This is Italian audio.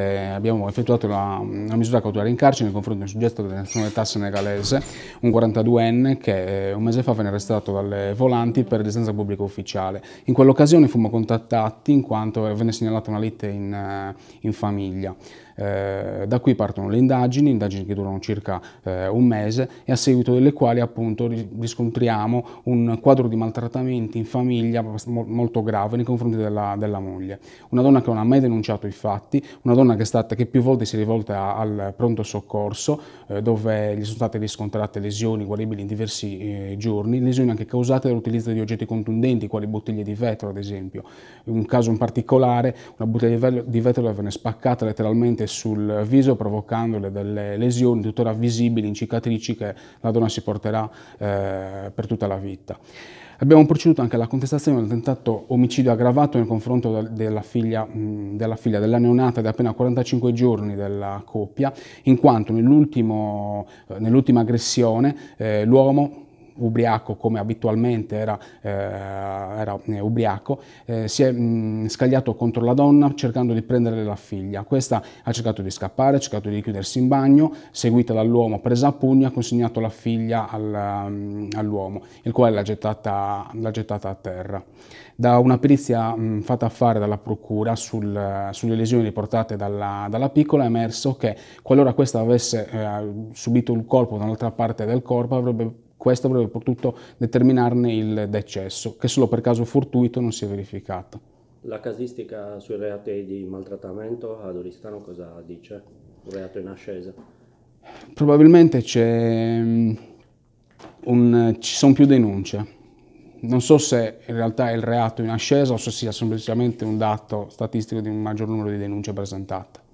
Eh, abbiamo effettuato la, una misura cautelare in carcere nei confronti di un soggetto della nazionalità senegalese, un 42enne che eh, un mese fa venne arrestato dalle volanti per resistenza pubblica ufficiale. In quell'occasione fummo contattati in quanto venne segnalata una lite in, eh, in famiglia. Eh, da qui partono le indagini, indagini che durano circa eh, un mese e a seguito delle quali appunto riscontriamo un quadro di maltrattamenti in famiglia molto grave nei confronti della, della moglie. Una donna che non ha mai denunciato i fatti, una donna che, è stata, che più volte si è rivolta al pronto soccorso eh, dove gli sono state riscontrate lesioni guaribili in diversi eh, giorni, lesioni anche causate dall'utilizzo di oggetti contundenti, quali bottiglie di vetro ad esempio. In un caso in particolare, una bottiglia di vetro venne spaccata letteralmente sul viso provocandole delle lesioni tuttora visibili in cicatrici che la donna si porterà eh, per tutta la vita. Abbiamo proceduto anche alla contestazione del tentato omicidio aggravato nel confronto della figlia, della figlia, della neonata di appena 45 giorni della coppia, in quanto eh, nell'ultima nell aggressione eh, l'uomo ubriaco come abitualmente era, eh, era eh, ubriaco, eh, si è mh, mm, scagliato contro la donna cercando di prendere la figlia. Questa ha cercato di scappare, ha cercato di chiudersi in bagno, seguita dall'uomo, presa a pugno, ha consegnato la figlia al, mm, all'uomo, il quale l'ha gettata, l'ha gettata, a terra. Da una perizia mh, mm, fatta fare dalla procura sul, sulle lesioni riportate dalla, dalla, piccola è emerso che qualora questa avesse eh, subito un colpo da un'altra parte del corpo avrebbe questo avrebbe potuto determinarne il decesso, che solo per caso fortuito non si è verificato. La casistica sui reati di maltrattamento ad Oristano cosa dice? Un reato in ascesa? Probabilmente mm, un, ci sono più denunce. Non so se in realtà è il reato in ascesa o se sia semplicemente un dato statistico di un maggior numero di denunce presentate.